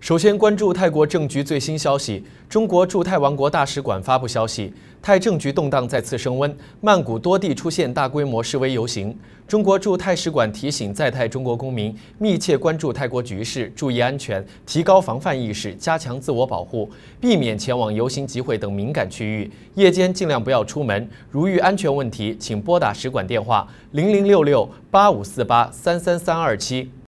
首先关注泰国政局最新消息。中国驻泰王国大使馆发布消息，泰政局动荡再次升温，曼谷多地出现大规模示威游行。中国驻泰使馆提醒在泰中国公民密切关注泰国局势，注意安全，提高防范意识，加强自我保护，避免前往游行集会等敏感区域。夜间尽量不要出门。如遇安全问题，请拨打使馆电话零零六六八五四八三三三二七。